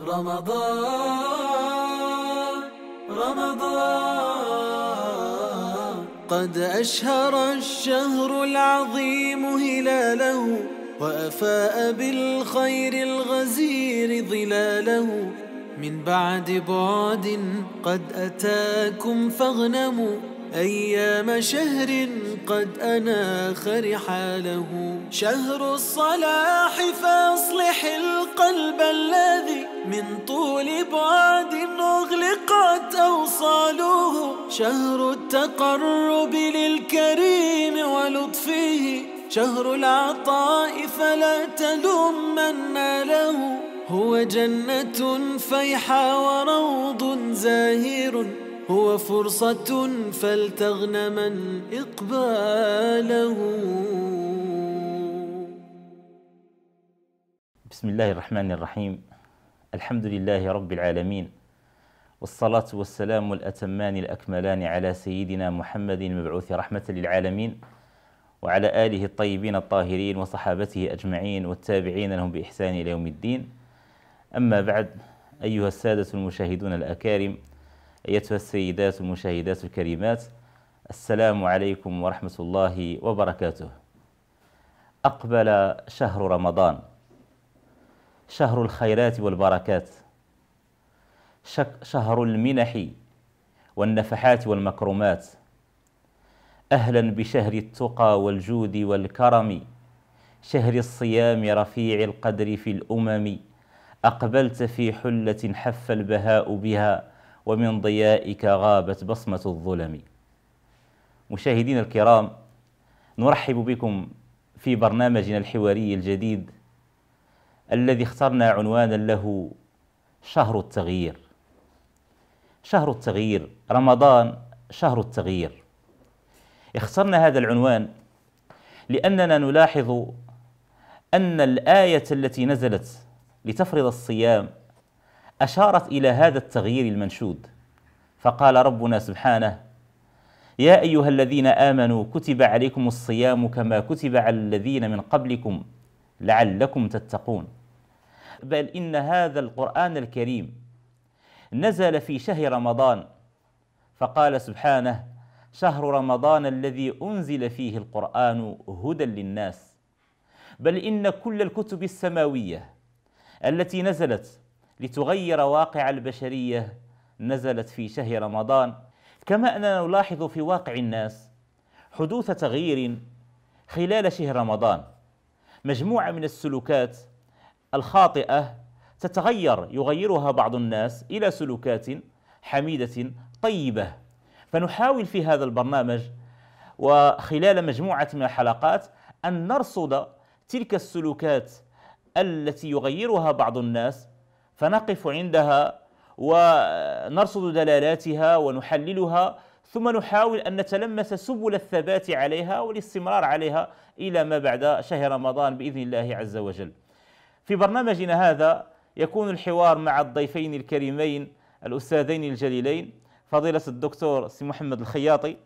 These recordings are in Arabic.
رمضان رمضان قد أشهر الشهر العظيم هلاله وأفاء بالخير الغزير ظلاله من بعد بعد قد أتاكم فاغنموا أيام شهر قد أناخ رحاله شهر الصلاح فأصلح القلب الذي من طول بعد أغلقت أوصاله شهر التقرب للكريم ولطفه شهر العطاء فلا تلومن له هو جنة فيحى وروض زاهر هو فرصة فلتغن إقباله بسم الله الرحمن الرحيم الحمد لله رب العالمين والصلاة والسلام الأتمان الأكملان على سيدنا محمد المبعوث رحمة للعالمين وعلى آله الطيبين الطاهرين وصحابته أجمعين والتابعين لهم بإحسان إلى يوم الدين أما بعد أيها السادة المشاهدون الأكارم أيتها السيدات المشاهدات الكريمات السلام عليكم ورحمة الله وبركاته أقبل شهر رمضان شهر الخيرات والبركات شهر المنح والنفحات والمكرمات أهلا بشهر التقى والجود والكرم شهر الصيام رفيع القدر في الأمم أقبلت في حلة حف البهاء بها ومن ضيائك غابت بصمة الظلم مشاهدينا الكرام نرحب بكم في برنامجنا الحواري الجديد الذي اخترنا عنوانا له شهر التغيير شهر التغيير رمضان شهر التغيير اخترنا هذا العنوان لأننا نلاحظ أن الآية التي نزلت لتفرض الصيام أشارت إلى هذا التغيير المنشود فقال ربنا سبحانه يا أيها الذين آمنوا كتب عليكم الصيام كما كتب على الذين من قبلكم لعلكم تتقون بل إن هذا القرآن الكريم نزل في شهر رمضان فقال سبحانه شهر رمضان الذي أنزل فيه القرآن هدى للناس بل إن كل الكتب السماوية التي نزلت لتغير واقع البشرية نزلت في شهر رمضان كما أننا نلاحظ في واقع الناس حدوث تغيير خلال شهر رمضان مجموعة من السلوكات الخاطئة تتغير يغيرها بعض الناس إلى سلوكات حميدة طيبة فنحاول في هذا البرنامج وخلال مجموعة من الحلقات أن نرصد تلك السلوكات التي يغيرها بعض الناس فنقف عندها ونرصد دلالاتها ونحللها ثم نحاول أن نتلمس سبل الثبات عليها والاستمرار عليها إلى ما بعد شهر رمضان بإذن الله عز وجل في برنامجنا هذا يكون الحوار مع الضيفين الكريمين الأستاذين الجليلين فضيلة الدكتور سي محمد الخياطي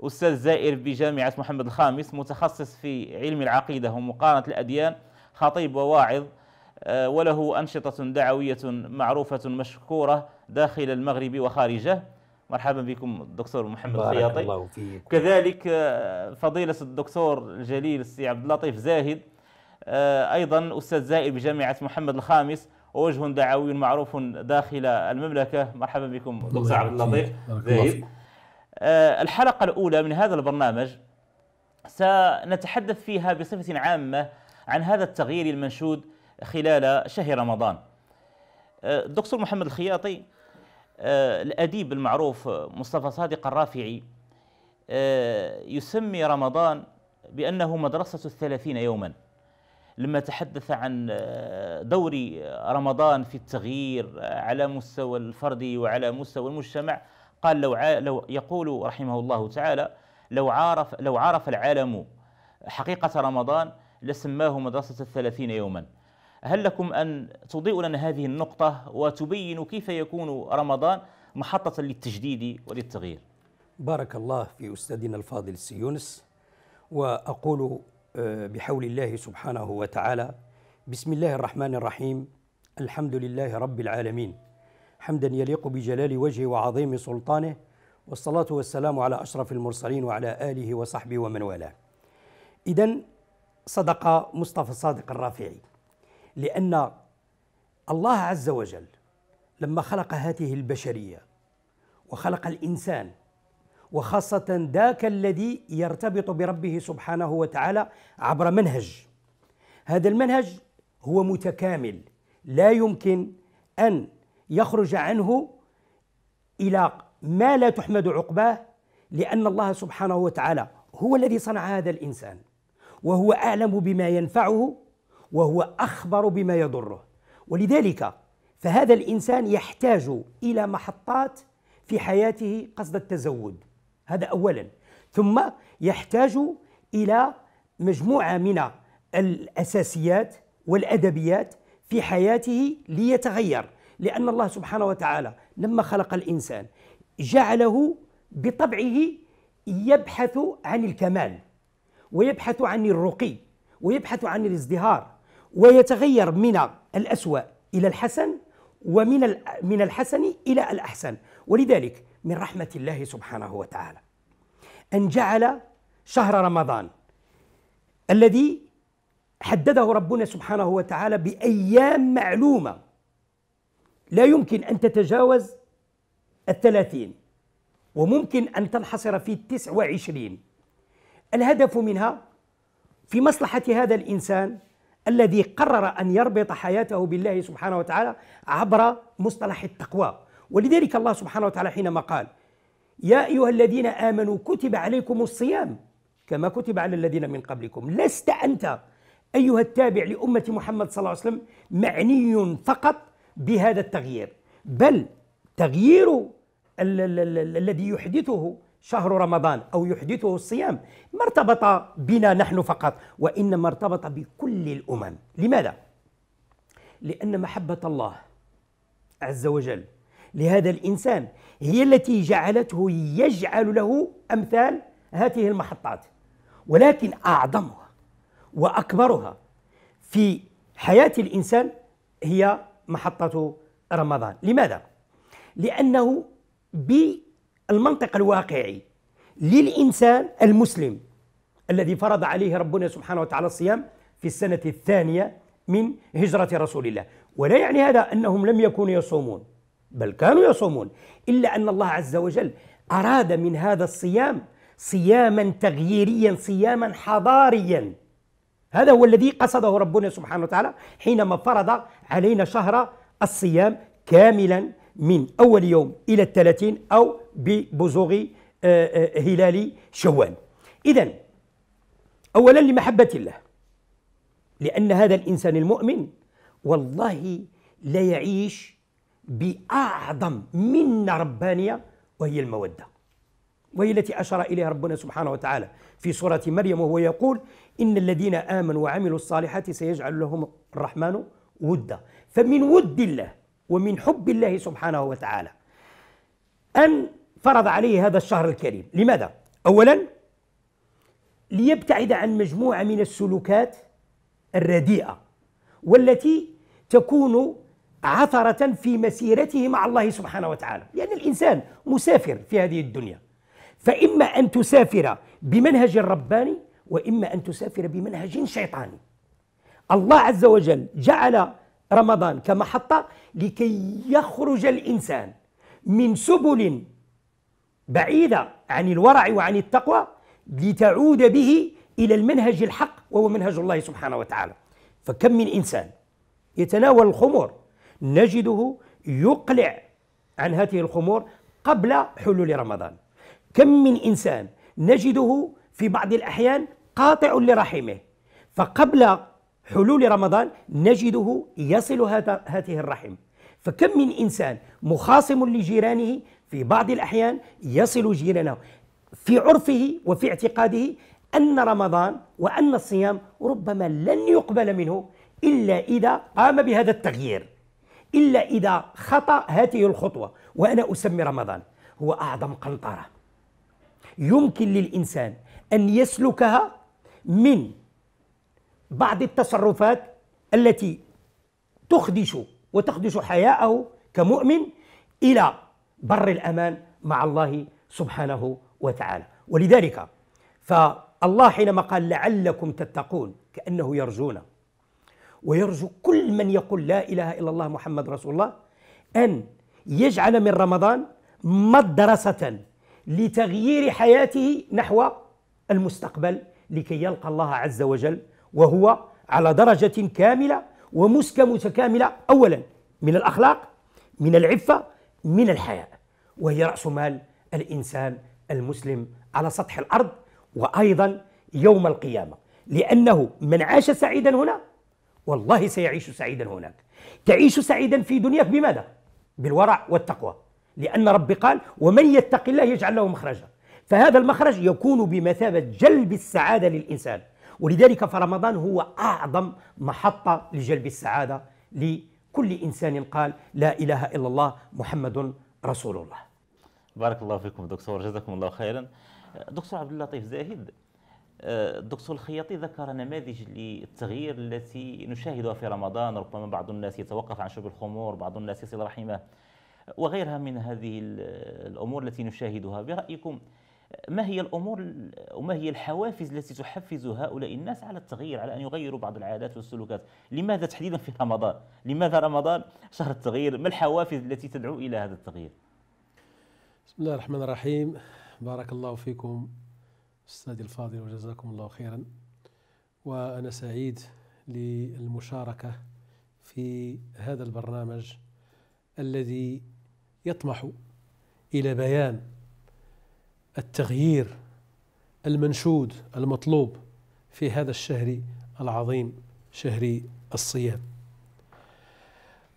أستاذ زائر بجامعة محمد الخامس متخصص في علم العقيدة ومقارنة الأديان خطيب وواعظ آه، وله أنشطة دعوية معروفة مشكورة داخل المغرب وخارجه مرحبا بكم الدكتور محمد الخياطي الله فيك. كذلك آه، فضيلة الدكتور الجليل السي عبد اللطيف زاهد آه، أيضا أستاذ زائر بجامعة محمد الخامس ووجه دعوي معروف داخل المملكة مرحبا بكم دكتور عبد اللطيف زايد آه، الحلقة الأولى من هذا البرنامج سنتحدث فيها بصفة عامة عن هذا التغيير المنشود خلال شهر رمضان آه، دكتور محمد الخياطي الأديب المعروف مصطفى صادق الرافعي يسمي رمضان بأنه مدرسة الثلاثين يوماً لما تحدث عن آه، دور رمضان في التغيير آه، على مستوى الفردي وعلى مستوى المجتمع قال لو, لو يقول رحمه الله تعالى لو عارف لو عرف العالم حقيقة رمضان لسماه مدرسة الثلاثين يوما هل لكم أن تضيئوا لنا هذه النقطة وتبينوا كيف يكون رمضان محطة للتجديد وللتغيير بارك الله في أستاذنا الفاضل سيونس وأقول بحول الله سبحانه وتعالى بسم الله الرحمن الرحيم الحمد لله رب العالمين حمدا يليق بجلال وجهه وعظيم سلطانه والصلاة والسلام على أشرف المرسلين وعلى آله وصحبه ومن والاه إذا صدق مصطفى الصادق الرافعي لأن الله عز وجل لما خلق هذه البشرية وخلق الإنسان وخاصة ذاك الذي يرتبط بربه سبحانه وتعالى عبر منهج هذا المنهج هو متكامل لا يمكن أن يخرج عنه إلى ما لا تحمد عقباه لأن الله سبحانه وتعالى هو الذي صنع هذا الإنسان وهو أعلم بما ينفعه وهو أخبر بما يضره ولذلك فهذا الإنسان يحتاج إلى محطات في حياته قصد التزود هذا اولا ثم يحتاج الى مجموعه من الاساسيات والادبيات في حياته ليتغير لان الله سبحانه وتعالى لما خلق الانسان جعله بطبعه يبحث عن الكمال ويبحث عن الرقي ويبحث عن الازدهار ويتغير من الأسوأ إلى الحسن ومن من الحسن إلى الأحسن ولذلك من رحمة الله سبحانه وتعالى أن جعل شهر رمضان الذي حدده ربنا سبحانه وتعالى بأيام معلومة لا يمكن أن تتجاوز الثلاثين وممكن أن تنحصر في التسع وعشرين الهدف منها في مصلحة هذا الإنسان الذي قرر أن يربط حياته بالله سبحانه وتعالى عبر مصطلح التقوى ولذلك الله سبحانه وتعالى حينما قال يا أيها الذين آمنوا كتب عليكم الصيام كما كتب على الذين من قبلكم لست أنت أيها التابع لأمة محمد صلى الله عليه وسلم معني فقط بهذا التغيير بل تغيير الذي يحدثه شهر رمضان او يحدثه الصيام ما ارتبط بنا نحن فقط وانما ارتبط بكل الامم لماذا لان محبه الله عز وجل لهذا الإنسان هي التي جعلته يجعل له أمثال هذه المحطات ولكن أعظمها وأكبرها في حياة الإنسان هي محطة رمضان لماذا؟ لأنه بالمنطق الواقعي للإنسان المسلم الذي فرض عليه ربنا سبحانه وتعالى الصيام في السنة الثانية من هجرة رسول الله ولا يعني هذا أنهم لم يكونوا يصومون بل كانوا يصومون إلا أن الله عز وجل أراد من هذا الصيام صياما تغييريا صياما حضاريا هذا هو الذي قصده ربنا سبحانه وتعالى حينما فرض علينا شهر الصيام كاملا من أول يوم إلى الثلاثين أو ببزوغ آه، آه، هلال شوال إذا أولا لمحبة الله لأن هذا الإنسان المؤمن والله لا يعيش بأعظم منة ربانية وهي المودة وهي التي أشار إليها ربنا سبحانه وتعالى في سورة مريم وهو يقول إن الذين آمنوا وعملوا الصالحات سيجعل لهم الرحمن ودا فمن ود الله ومن حب الله سبحانه وتعالى أن فرض عليه هذا الشهر الكريم لماذا؟ أولا ليبتعد عن مجموعة من السلوكات الرديئة والتي تكون عثرة في مسيرته مع الله سبحانه وتعالى لأن يعني الإنسان مسافر في هذه الدنيا فإما أن تسافر بمنهج رباني وإما أن تسافر بمنهج شيطاني الله عز وجل جعل رمضان كمحطة لكي يخرج الإنسان من سبل بعيدة عن الورع وعن التقوى لتعود به إلى المنهج الحق وهو منهج الله سبحانه وتعالى فكم من إنسان يتناول الخمور نجده يقلع عن هذه الخمور قبل حلول رمضان كم من انسان نجده في بعض الاحيان قاطع لرحمه فقبل حلول رمضان نجده يصل هذه الرحم فكم من انسان مخاصم لجيرانه في بعض الاحيان يصل جيرانه في عرفه وفي اعتقاده ان رمضان وان الصيام ربما لن يقبل منه الا اذا قام بهذا التغيير إلا إذا خطأ هذه الخطوة وأنا أسمي رمضان هو أعظم قنطرة يمكن للإنسان أن يسلكها من بعض التصرفات التي تخدش وتخدش حياءه كمؤمن إلى بر الأمان مع الله سبحانه وتعالى ولذلك فالله حينما قال لعلكم تتقون كأنه يرجونا ويرجو كل من يقول لا اله الا الله محمد رسول الله ان يجعل من رمضان مدرسه لتغيير حياته نحو المستقبل لكي يلقى الله عز وجل وهو على درجه كامله ومسكه متكامله اولا من الاخلاق من العفه من الحياء وهي راس مال الانسان المسلم على سطح الارض وايضا يوم القيامه لانه من عاش سعيدا هنا والله سيعيش سعيدا هناك تعيش سعيدا في دنياك بماذا؟ بالورع والتقوى لأن ربي قال ومن يتق الله يجعل له مخرجا فهذا المخرج يكون بمثابة جلب السعادة للإنسان ولذلك فرمضان هو أعظم محطة لجلب السعادة لكل إنسان قال لا إله إلا الله محمد رسول الله بارك الله فيكم دكتور جزاكم الله خيرا دكتور عبد اللطيف زاهد الدكتور الخياطي ذكر نماذج للتغيير التي نشاهدها في رمضان ربما بعض الناس يتوقف عن شرب الخمور بعض الناس يصل رحمه وغيرها من هذه الأمور التي نشاهدها برأيكم ما هي الأمور وما هي الحوافز التي تحفز هؤلاء الناس على التغيير على أن يغيروا بعض العادات والسلوكات لماذا تحديدا في رمضان لماذا رمضان شهر التغيير ما الحوافز التي تدعو إلى هذا التغيير بسم الله الرحمن الرحيم بارك الله فيكم أستاذي الفاضل وجزاكم الله خيرا وأنا سعيد للمشاركة في هذا البرنامج الذي يطمح إلى بيان التغيير المنشود المطلوب في هذا الشهر العظيم شهر الصيام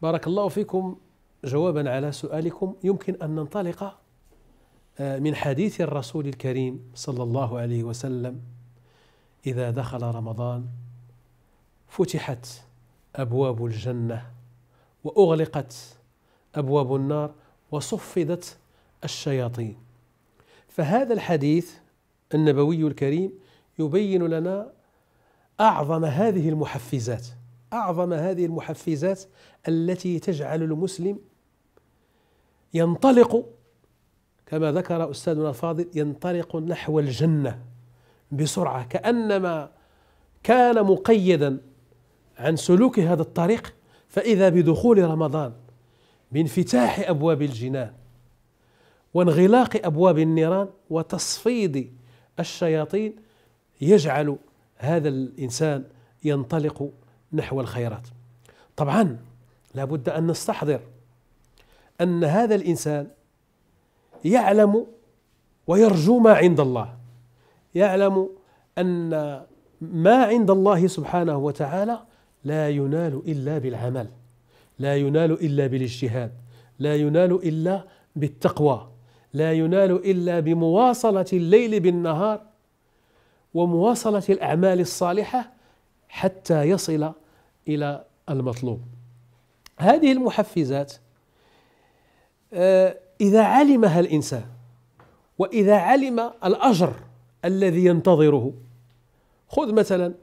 بارك الله فيكم جوابا على سؤالكم يمكن أن ننطلق من حديث الرسول الكريم صلى الله عليه وسلم إذا دخل رمضان فتحت أبواب الجنة وأغلقت أبواب النار وصفدت الشياطين فهذا الحديث النبوي الكريم يبين لنا أعظم هذه المحفزات أعظم هذه المحفزات التي تجعل المسلم ينطلق كما ذكر أستاذنا الفاضل ينطلق نحو الجنة بسرعة كأنما كان مقيدا عن سلوك هذا الطريق فإذا بدخول رمضان بانفتاح أبواب الجنان وانغلاق أبواب النيران وتصفيد الشياطين يجعل هذا الإنسان ينطلق نحو الخيرات طبعا لابد أن نستحضر أن هذا الإنسان يعلم ويرجو ما عند الله يعلم ان ما عند الله سبحانه وتعالى لا ينال الا بالعمل لا ينال الا بالاجتهاد لا ينال الا بالتقوى لا ينال الا بمواصله الليل بالنهار ومواصله الاعمال الصالحه حتى يصل الى المطلوب هذه المحفزات آه إذا علمها الإنسان وإذا علم الأجر الذي ينتظره خذ مثلا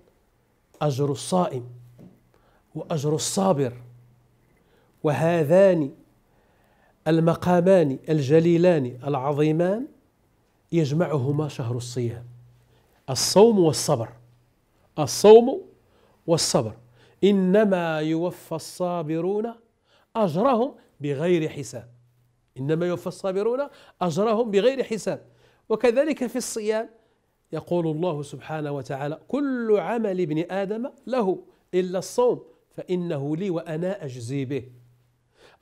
أجر الصائم وأجر الصابر وهذان المقامان الجليلان العظيمان يجمعهما شهر الصيام الصوم والصبر الصوم والصبر انما يوفى الصابرون اجرهم بغير حساب إنما يوفى الصابرون أجرهم بغير حساب وكذلك في الصيام يقول الله سبحانه وتعالى كل عمل ابن آدم له إلا الصوم فإنه لي وأنا أجزي به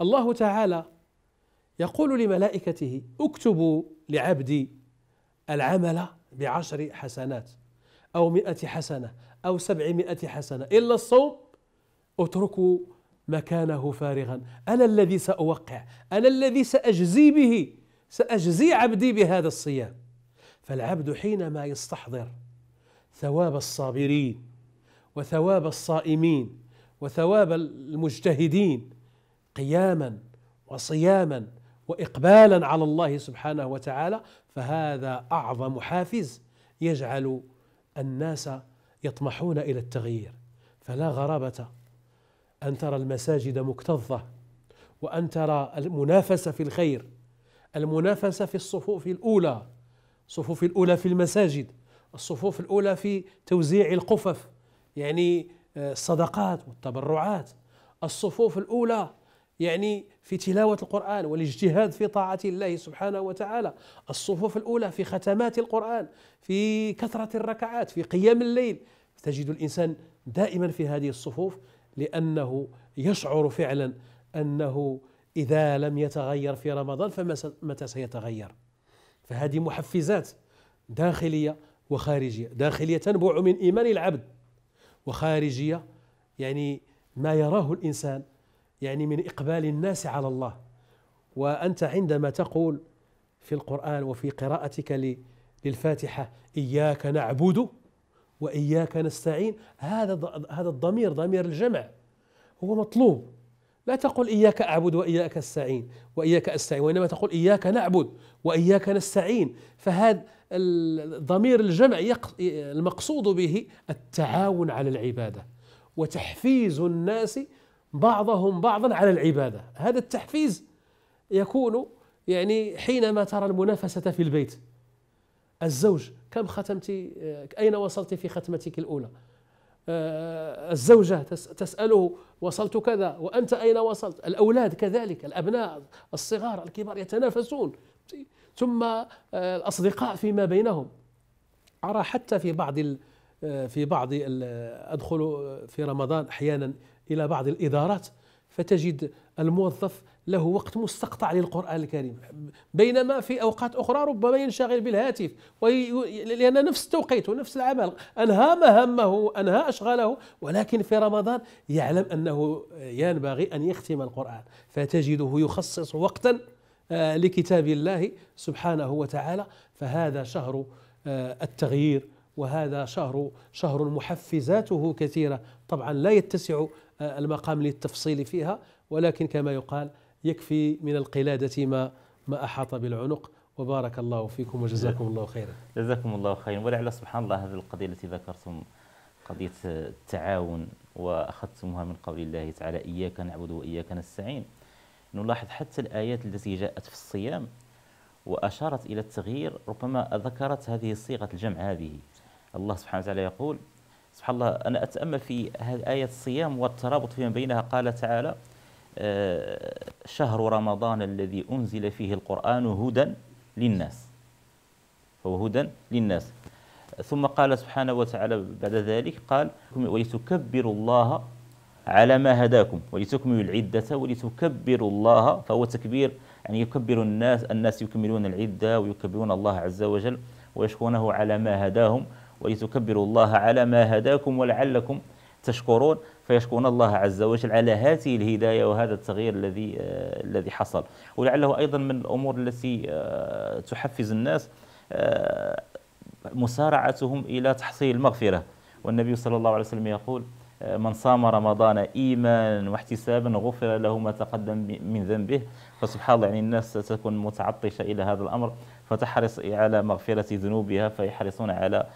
الله تعالى يقول لملائكته اكتبوا لعبدي العمل بعشر حسنات أو مئة حسنة أو سبعمائة حسنة إلا الصوم اتركوا مكانه فارغا انا الذي ساوقع انا الذي ساجزي به ساجزي عبدي بهذا الصيام فالعبد حينما يستحضر ثواب الصابرين وثواب الصائمين وثواب المجتهدين قياما وصياما واقبالا على الله سبحانه وتعالى فهذا اعظم حافز يجعل الناس يطمحون الى التغيير فلا غرابه أن ترى المساجد مكتظة وأن ترى المنافسة في الخير المنافسة في الصفوف الأولى الصفوف الأولى في المساجد الصفوف الأولى في توزيع القفف يعني آه، الصدقات والتبرعات الصفوف الأولى يعني في تلاوة القرآن والاجتهاد في طاعة الله سبحانه وتعالى الصفوف الأولى في ختمات القرآن في كثرة الركعات في قيام الليل تجد الإنسان دائما في هذه الصفوف لأنه يشعر فعلا أنه إذا لم يتغير في رمضان فمتى سيتغير فهذه محفزات داخلية وخارجية داخلية تنبع من إيمان العبد وخارجية يعني ما يراه الإنسان يعني من إقبال الناس على الله وأنت عندما تقول في القرآن وفي قراءتك للفاتحة إياك نعبد واياك نستعين هذا هذا الضمير ضمير الجمع هو مطلوب لا تقل اياك اعبد واياك استعين واياك استعين وانما تقول اياك نعبد واياك نستعين فهذا الضمير الجمع المقصود به التعاون على العباده وتحفيز الناس بعضهم بعضا على العباده هذا التحفيز يكون يعني حينما ترى المنافسه في البيت الزوج كم ختمتي آه، أين وصلت في ختمتك الأولى آه، الزوجة تسأله وصلت كذا وأنت أين وصلت الأولاد كذلك الأبناء الصغار الكبار يتنافسون ثم آه، الأصدقاء فيما بينهم أرى حتى في بعض في بعض أدخل في رمضان أحيانا إلى بعض الإدارات فتجد الموظف له وقت مستقطع للقرآن الكريم بينما في أوقات أخرى ربما ينشغل بالهاتف لأن نفس التوقيت ونفس العمل أنهى مهمه أنهى أشغاله ولكن في رمضان يعلم أنه ينبغي أن يختم القرآن فتجده يخصص وقتا آه، لكتاب الله سبحانه وتعالى فهذا شهر آه، التغيير وهذا شهر شهر محفزاته كثيرة طبعا لا يتسع آه، المقام للتفصيل فيها ولكن كما يقال يكفي من القلادة ما ما أحاط بالعنق وبارك الله فيكم وجزاكم الله خيرا جزاكم الله خيرا ولعل سبحان الله هذه القضية التي ذكرتم قضية التعاون وأخذتمها من قول الله تعالى إياك نعبد وإياك نستعين نلاحظ حتى الآيات التي جاءت في الصيام وأشارت إلى التغيير ربما ذكرت هذه صيغة الجمع هذه الله سبحانه وتعالى يقول سبحان الله أنا أتأمل في هذه آية الصيام والترابط فيما بينها قال تعالى آه، شهر رمضان الذي أنزل فيه القرآن هدى للناس هو هدى للناس ثم قال سبحانه وتعالى بعد ذلك قال ولتكبروا الله على ما هداكم ولتكملوا العدة ولتكبروا الله فهو تكبير يعني يكبر الناس الناس يكملون العدة ويكبرون الله عز وجل ويشكونه على ما هداهم ولتكبروا الله على ما هداكم ولعلكم تشكرون فيشكرون الله عز وجل على هذه الهدايه وهذا التغيير الذي آه، الذي حصل ولعله ايضا من الامور التي آه، تحفز الناس آه، مسارعتهم الى تحصيل المغفره والنبي صلى الله عليه وسلم يقول من صام رمضان ايمانا واحتسابا غفر له ما تقدم من ذنبه فسبحان الله يعني الناس ستكون متعطشه الى هذا الامر فتحرص على مغفره ذنوبها فيحرصون على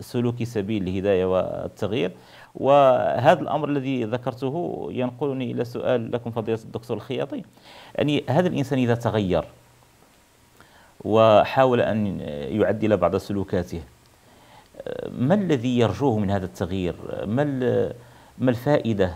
سلوك سبيل الهداية والتغيير وهذا الأمر الذي ذكرته ينقلني إلى سؤال لكم فضيلة الدكتور الخياطي يعني هذا الإنسان إذا تغير وحاول أن يعدل بعض سلوكاته ما الذي يرجوه من هذا التغيير ما ما الفائدة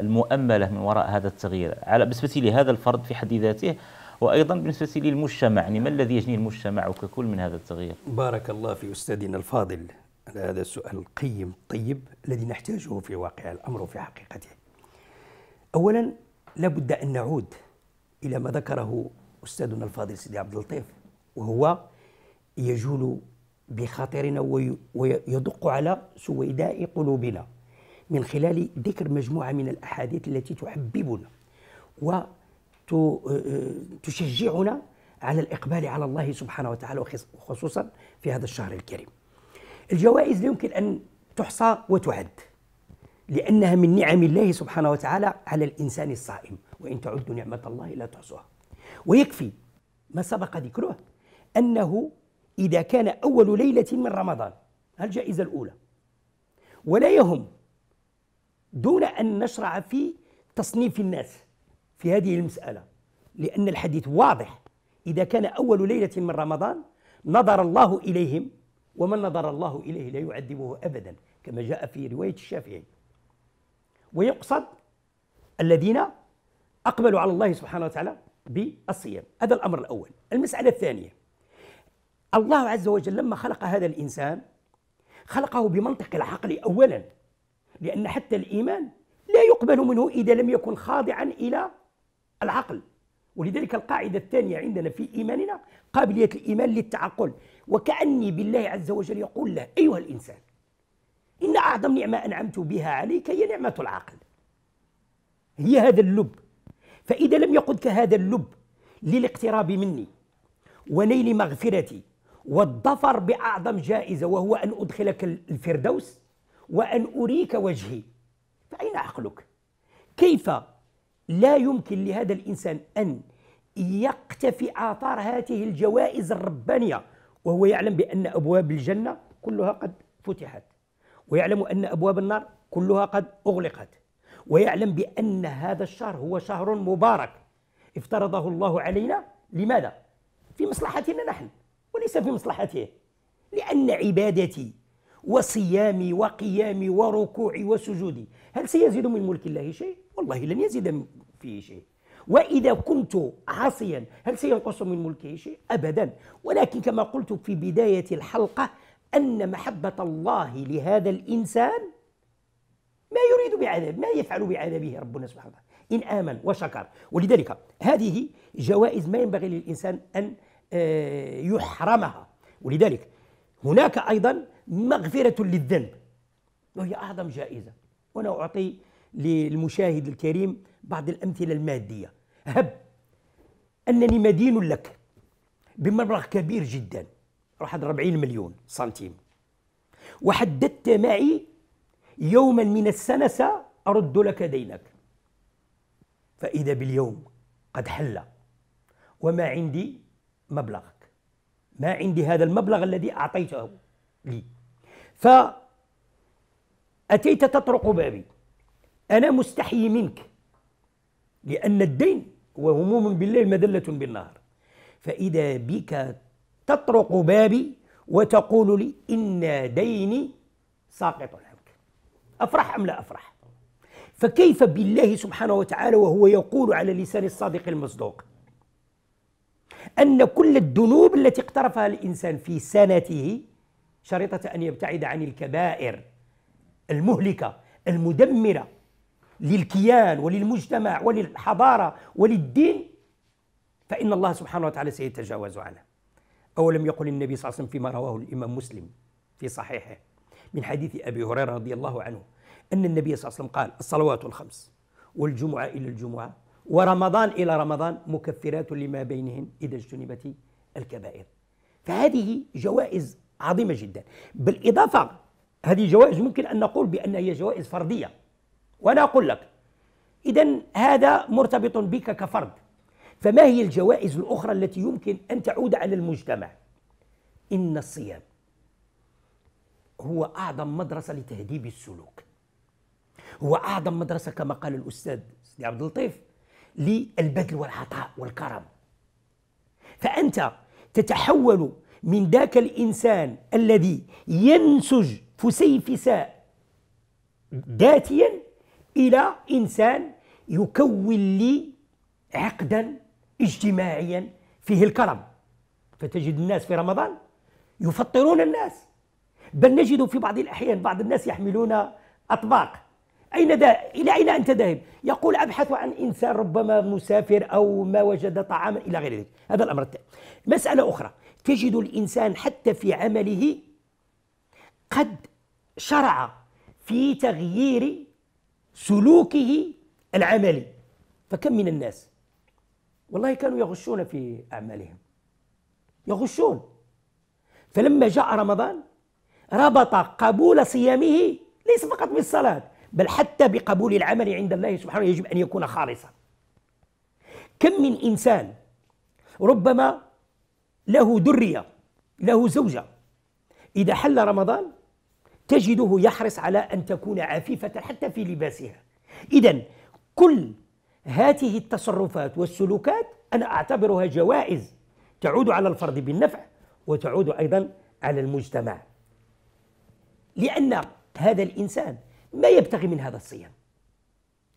المؤملة من وراء هذا التغيير على بالنسبة لهذا الفرد في حد ذاته وايضا بالنسبه للمجتمع يعني ما الذي يجني المجتمع ككل من هذا التغيير بارك الله في استاذنا الفاضل على هذا السؤال القيم الطيب الذي نحتاجه في واقع الامر وفي حقيقته اولا لابد ان نعود الى ما ذكره استاذنا الفاضل سيدي عبد اللطيف وهو يجول بخاطرنا ويدق على سويداء قلوبنا من خلال ذكر مجموعه من الاحاديث التي تحببنا و تشجعنا على الإقبال على الله سبحانه وتعالى وخصوصا في هذا الشهر الكريم الجوائز لا يمكن أن تحصى وتعد لأنها من نعم الله سبحانه وتعالى على الإنسان الصائم وإن تعد نعمة الله لا تحصوها ويكفي ما سبق ذكره أنه إذا كان أول ليلة من رمضان الجائزة الأولى ولا يهم دون أن نشرع في تصنيف الناس في هذه المسألة لأن الحديث واضح إذا كان أول ليلة من رمضان نظر الله إليهم ومن نظر الله إليه لا يعذبه أبدا كما جاء في رواية الشافعي ويقصد الذين أقبلوا على الله سبحانه وتعالى بالصيام هذا الأمر الأول المسألة الثانية الله عز وجل لما خلق هذا الإنسان خلقه بمنطق العقل أولا لأن حتى الإيمان لا يقبل منه إذا لم يكن خاضعا إلى العقل ولذلك القاعدة الثانية عندنا في إيماننا قابلية الإيمان للتعقل وكأني بالله عز وجل يقول له أيها الإنسان إن أعظم نعمة أنعمت بها عليك هي نعمة العقل هي هذا اللب فإذا لم يقدك هذا اللب للاقتراب مني ونيل مغفرتي والظفر بأعظم جائزة وهو أن أدخلك الفردوس وأن أريك وجهي فأين عقلك؟ كيف لا يمكن لهذا الإنسان أن يقتفي آثار هذه الجوائز الربانية وهو يعلم بأن أبواب الجنة كلها قد فتحت ويعلم أن أبواب النار كلها قد أغلقت ويعلم بأن هذا الشهر هو شهر مبارك افترضه الله علينا لماذا؟ في مصلحتنا نحن وليس في مصلحته لأن عبادتي وصيامي وقيامي وركوعي وسجودي هل سيزيد من ملك الله شيء؟ والله لن يزيد فيه شيء وإذا كنت عاصيا هل سينقص من ملكه شيء؟ أبدا ولكن كما قلت في بداية الحلقة أن محبة الله لهذا الإنسان ما يريد بعذاب ما يفعل بعذابه ربنا سبحانه وتعالى إن آمن وشكر ولذلك هذه جوائز ما ينبغي للإنسان أن آه، يحرمها ولذلك هناك أيضا مغفرة للذنب وهي أعظم جائزة وأنا أعطي للمشاهد الكريم بعض الأمثلة المادية هب أنني مدين لك بمبلغ كبير جدا واحد 40 مليون سنتيم وحددت معي يوما من السنة سأرد لك دينك فإذا باليوم قد حل وما عندي مبلغك ما عندي هذا المبلغ الذي أعطيته لي فأتيت تطرق بابي أنا مستحي منك لأن الدين وهموم بالليل مذلة بالنهار فإذا بك تطرق بابي وتقول لي إن ديني ساقط عنك أفرح أم لا أفرح فكيف بالله سبحانه وتعالى وهو يقول على لسان الصادق المصدوق أن كل الذنوب التي اقترفها الإنسان في سنته شريطة أن يبتعد عن الكبائر المهلكة المدمرة للكيان وللمجتمع وللحضارة وللدين فإن الله سبحانه وتعالى سيتجاوز عنه أولم يقل النبي صلى الله عليه وسلم فيما رواه الإمام مسلم في صحيحه من حديث أبي هريرة رضي الله عنه أن النبي صلى الله عليه وسلم قال الصلوات الخمس والجمعة إلى الجمعة ورمضان إلى رمضان مكفرات لما بينهن إذا اجتنبت الكبائر فهذه جوائز عظيمه جدا بالاضافه هذه جوائز ممكن ان نقول بان هي جوائز فرديه وانا اقول لك اذا هذا مرتبط بك كفرد فما هي الجوائز الاخرى التي يمكن ان تعود على المجتمع ان الصيام هو اعظم مدرسه لتهذيب السلوك هو اعظم مدرسه كما قال الاستاذ سيدي عبد اللطيف للبذل والعطاء والكرم فانت تتحول من ذاك الإنسان الذي ينسج فسيفساء ذاتيا إلى إنسان يكون لي عقدا اجتماعيا فيه الكرم فتجد الناس في رمضان يفطرون الناس بل نجد في بعض الأحيان بعض الناس يحملون أطباق أين دا إلى أين أنت ذاهب؟ يقول أبحث عن إنسان ربما مسافر أو ما وجد طعاما إلى غير ذلك هذا الأمر الثاني مسألة أخرى تجد الانسان حتى في عمله قد شرع في تغيير سلوكه العملي فكم من الناس والله كانوا يغشون في اعمالهم يغشون فلما جاء رمضان ربط قبول صيامه ليس فقط بالصلاه بل حتى بقبول العمل عند الله سبحانه يجب ان يكون خالصا كم من انسان ربما له درية له زوجة إذا حل رمضان تجده يحرص على أن تكون عفيفة حتى في لباسها إذا كل هذه التصرفات والسلوكات أنا أعتبرها جوائز تعود على الفرد بالنفع وتعود أيضا على المجتمع لأن هذا الإنسان ما يبتغي من هذا الصيام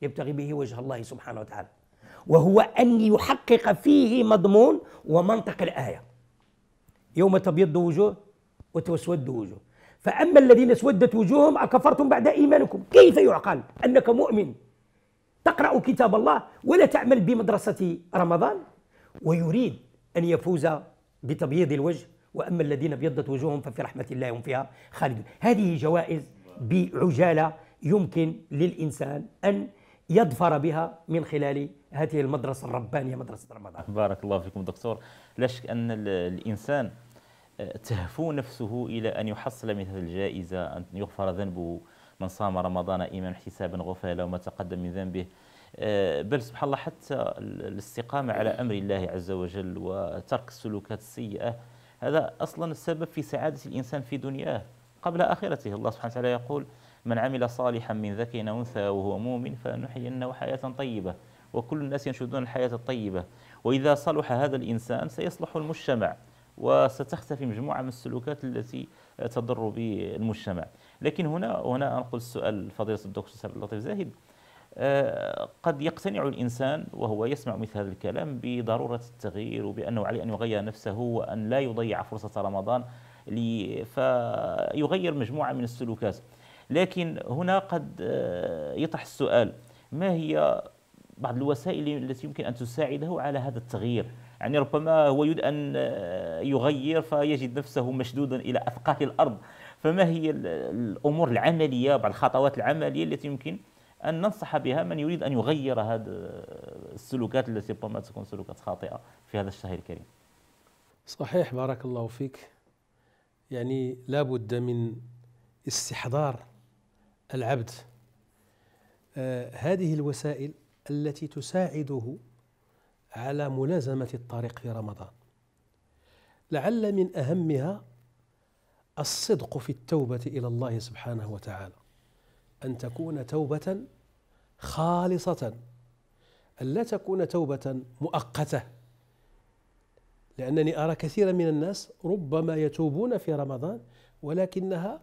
يبتغي به وجه الله سبحانه وتعالى وهو أن يحقق فيه مضمون ومنطق الآية يوم تبيض وجوه وتسود وجوه فأما الذين اسودت وجوههم أكفرتم بعد إيمانكم كيف يعقل أنك مؤمن تقرأ كتاب الله ولا تعمل بمدرسة رمضان ويريد أن يفوز بتبييض الوجه وأما الذين ابيضت وجوههم ففي رحمة الله هم فيها خالدون هذه جوائز بعجالة يمكن للإنسان أن يظفر بها من خلال هذه المدرسة الربانية مدرسة رمضان بارك الله فيكم دكتور لا شك أن الإنسان تهفو نفسه إلى أن يحصل مثل الجائزة أن يغفر ذنبه من صام رمضان إيمان حسابا غفر له ما تقدم من ذنبه آه، بل سبحان الله حتى الاستقامة على أمر الله عز وجل وترك السلوكات السيئة هذا أصلا السبب في سعادة الإنسان في دنياه قبل آخرته الله سبحانه وتعالى يقول من عمل صالحا من ذكر أنثى وهو مؤمن فنحيينه حياة طيبة وكل الناس ينشدون الحياة الطيبة وإذا صلح هذا الإنسان سيصلح المجتمع وستختفي مجموعة من السلوكات التي تضر بالمجتمع لكن هنا هنا أنقل السؤال لفضيلة الدكتور اللطيف زاهد آه، قد يقتنع الإنسان وهو يسمع مثل هذا الكلام بضرورة التغيير وبأنه عليه أن يغير نفسه وأن لا يضيع فرصة رمضان فيغير مجموعة من السلوكات لكن هنا قد آه، يطرح السؤال ما هي بعض الوسائل التي يمكن أن تساعده على هذا التغيير يعني ربما هو يريد أن آه، يغير فيجد نفسه مشدودا إلى اثقال الأرض فما هي الأمور العملية بعض الخطوات العملية التي يمكن أن ننصح بها من يريد أن يغير هذه آه، السلوكات التي ربما تكون سلوكات خاطئة في هذا الشهر الكريم صحيح بارك الله فيك يعني لابد من استحضار العبد آه هذه الوسائل التي تساعده على ملازمة الطريق في رمضان لعل من أهمها الصدق في التوبة إلى الله سبحانه وتعالى أن تكون توبة خالصة أن لا تكون توبة مؤقتة لأنني أرى كثيرا من الناس ربما يتوبون في رمضان ولكنها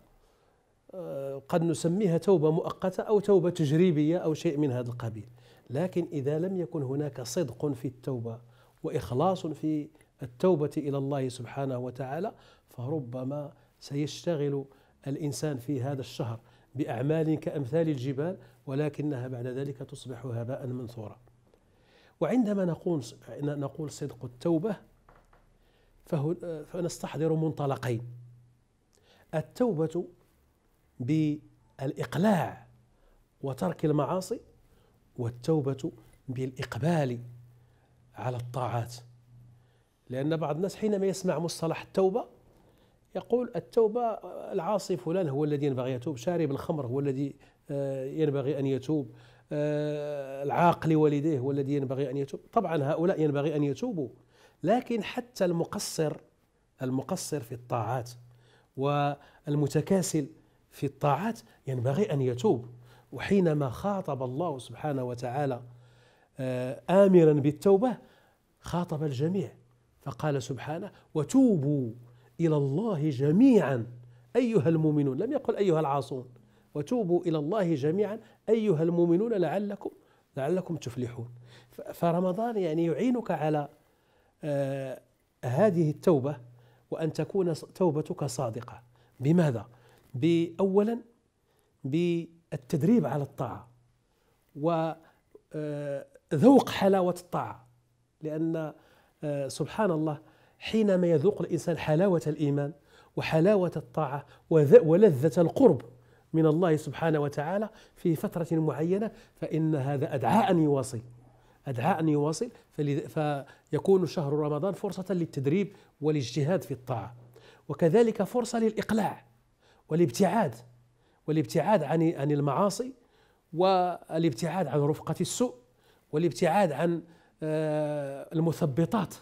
آه، قد نسميها توبة مؤقتة أو توبة تجريبية أو شيء من هذا القبيل لكن إذا لم يكن هناك صدق في التوبة وإخلاص في التوبة إلى الله سبحانه وتعالى فربما سيشتغل الإنسان في هذا الشهر بأعمال كأمثال الجبال ولكنها بعد ذلك تصبح هباء منثورا وعندما نقول نقول صدق التوبة فنستحضر منطلقين التوبة بالإقلاع وترك المعاصي والتوبة بالإقبال على الطاعات لأن بعض الناس حينما يسمع مصطلح التوبة يقول التوبة العاصي فلان هو الذي ينبغي يتوب شارب الخمر هو الذي آه، ينبغي أن يتوب آه، العاق لوالديه هو الذي ينبغي أن يتوب طبعا هؤلاء ينبغي أن يتوبوا لكن حتى المقصر المقصر في الطاعات والمتكاسل في الطاعات ينبغي أن يتوب وحينما خاطب الله سبحانه وتعالى آه، آمرا بالتوبة خاطب الجميع فقال سبحانه وتوبوا إلى الله جميعا أيها المؤمنون لم يقل أيها العاصون وتوبوا إلى الله جميعا أيها المؤمنون لعلكم لعلكم تفلحون فرمضان يعني يعينك على آه، هذه التوبة وأن تكون توبتك صادقة بماذا؟ بأولا ب التدريب على الطاعة وذوق آه، حلاوة الطاعة لأن آه، سبحان الله حينما يذوق الإنسان حلاوة الإيمان وحلاوة الطاعة ولذة القرب من الله سبحانه وتعالى في فترة معينة فإن هذا أدعاء أن يواصل أدعاء أن يواصل فيكون شهر رمضان فرصة للتدريب والاجتهاد في الطاعة وكذلك فرصة للإقلاع والابتعاد والابتعاد عن عن المعاصي والابتعاد عن رفقة السوء والابتعاد عن آه، المثبطات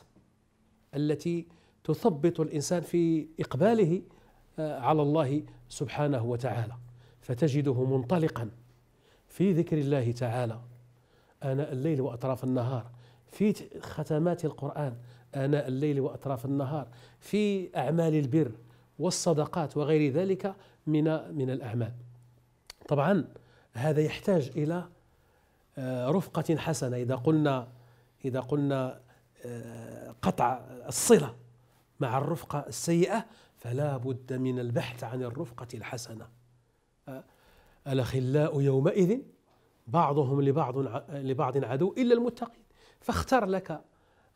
التي تثبط الانسان في اقباله آه، على الله سبحانه وتعالى فتجده منطلقا في ذكر الله تعالى اناء الليل واطراف النهار في ختمات القران اناء الليل واطراف النهار في اعمال البر والصدقات وغير ذلك من من الاعمال. طبعا هذا يحتاج الى آه، رفقه حسنه اذا قلنا اذا قلنا آه، قطع الصله مع الرفقه السيئه فلا بد من البحث عن الرفقه الحسنه. آه، الاخلاء يومئذ بعضهم لبعض لبعض عدو الا المتقين فاختر لك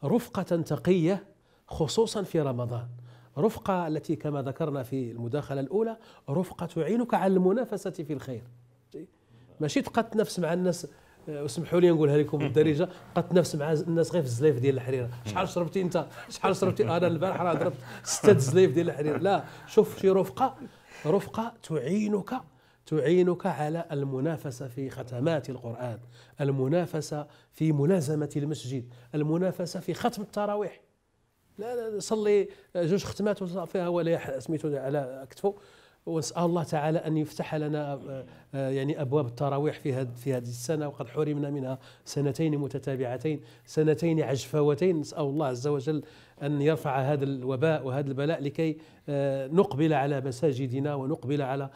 رفقه تقيه خصوصا في رمضان رفقة التي كما ذكرنا في المداخلة الأولى رفقة تعينك على المنافسة في الخير ماشي تقات نفس مع الناس آه، اسمحوا لي نقولها لكم بالدارجه قالت نفس مع الناس غير في الزليف ديال الحريره شحال شربتي انت شحال شربتي انا البارح راه ضربت سته زليف ديال الحريره لا شوف شي رفقه رفقه تعينك تعينك على المنافسه في ختمات القران المنافسه في ملازمه المسجد المنافسه في ختم التراويح لا لا صلي آه، جوج ختمات وصافي هو اللي سميتو على كتفه واسال الله تعالى ان يفتح لنا آه، آه، يعني ابواب التراويح في هذه في هذه السنه وقد حرمنا منها سنتين متتابعتين سنتين عجفوتين نسال الله عز وجل ان يرفع هذا الوباء وهذا البلاء لكي آه، نقبل على مساجدنا ونقبل على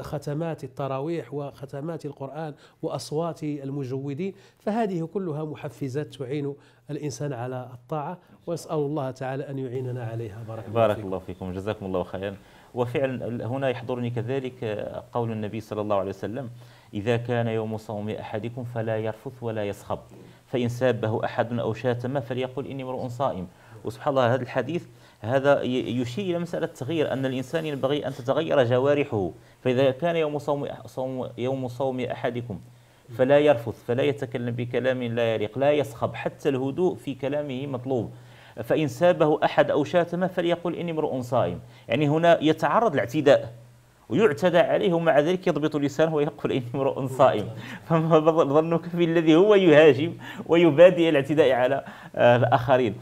ختمات التراويح وختمات القران واصوات المجودين فهذه كلها محفزات تعين الانسان على الطاعه واسال الله تعالى ان يعيننا عليها بارك, بارك الله فيكم, الله فيكم. جزاكم الله خيرا وفعلا هنا يحضرني كذلك آه، قول النبي صلى الله عليه وسلم إذا كان يوم صوم أحدكم فلا يرفث ولا يصخب فإن سابه أحد أو شاتمه فليقل إني امرؤ صائم وسبحان الله هذا الحديث هذا يشير إلى مسألة التغيير أن الإنسان ينبغي أن تتغير جوارحه فإذا كان يوم صوم صوم يوم صوم أحدكم فلا يرفث فلا يتكلم بكلام لا يليق لا يصخب حتى الهدوء في كلامه مطلوب فإن سابه أحد أو شاتمه فليقول إني امرؤ صائم يعني هنا يتعرض لاعتداء ويعتدى عليه ومع ذلك يضبط لسانه ويقول إني امرؤ صائم فما ظنك بالذي هو يهاجم ويبادئ الاعتداء على آه، الآخرين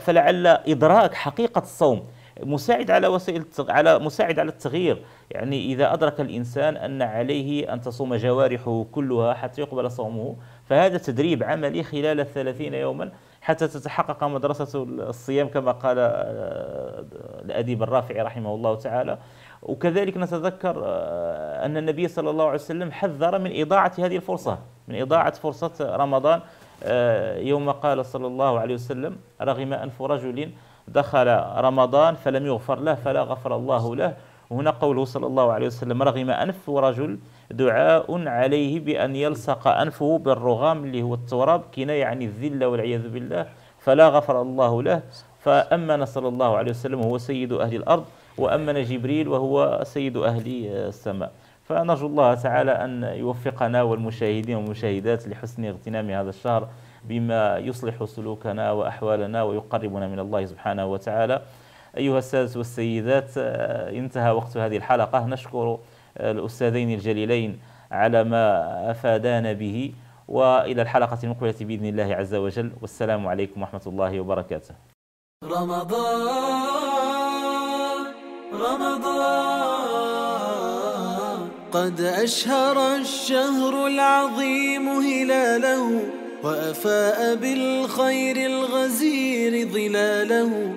فلعل إدراك حقيقة الصوم مساعد على وسائل على مساعد على التغيير يعني إذا أدرك الإنسان أن عليه أن تصوم جوارحه كلها حتى يقبل صومه فهذا تدريب عملي خلال الثلاثين يوما حتى تتحقق مدرسة الصيام كما قال آه، الأديب الرافعي رحمه الله تعالى وكذلك نتذكر آه، أن النبي صلى الله عليه وسلم حذر من إضاعة هذه الفرصة من إضاعة فرصة رمضان آه، يوم قال صلى الله عليه وسلم رغم أنف رجل دخل رمضان فلم يغفر له فلا غفر الله له وهنا قوله صلى الله عليه وسلم رغم أنف رجل دعاء عليه بأن يلصق أنفه بالرغام اللي هو التراب كناية عن الذلة والعياذ بالله فلا غفر الله له فأمن صلى الله عليه وسلم هو سيد أهل الأرض وأمن جبريل وهو سيد أهل السماء فنرجو الله تعالى أن يوفقنا والمشاهدين والمشاهدات لحسن اغتنام هذا الشهر بما يصلح سلوكنا وأحوالنا ويقربنا من الله سبحانه وتعالى أيها السادة والسيدات آه، انتهى وقت هذه الحلقة نشكر آه، الأستاذين الجليلين على ما أفادانا به وإلى الحلقة المقبلة بإذن الله عز وجل والسلام عليكم ورحمة الله وبركاته رمضان رمضان قد أشهر الشهر العظيم هلاله وأفاء بالخير الغزير ظلاله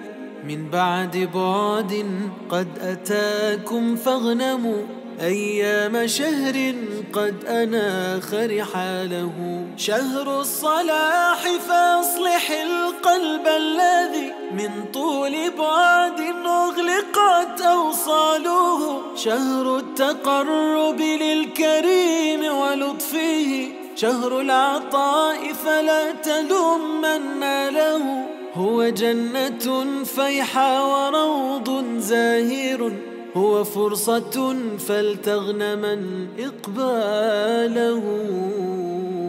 من بعد بعد قد أتاكم فاغنموا أيام شهر قد أناخ رحاله شهر الصلاح فأصلح القلب الذي من طول بعد أغلقت أوصاله شهر التقرب للكريم ولطفه شهر العطاء فلا تلمن له هو جنة فيحى وروض زاهر هو فرصة فلتغنمن إقباله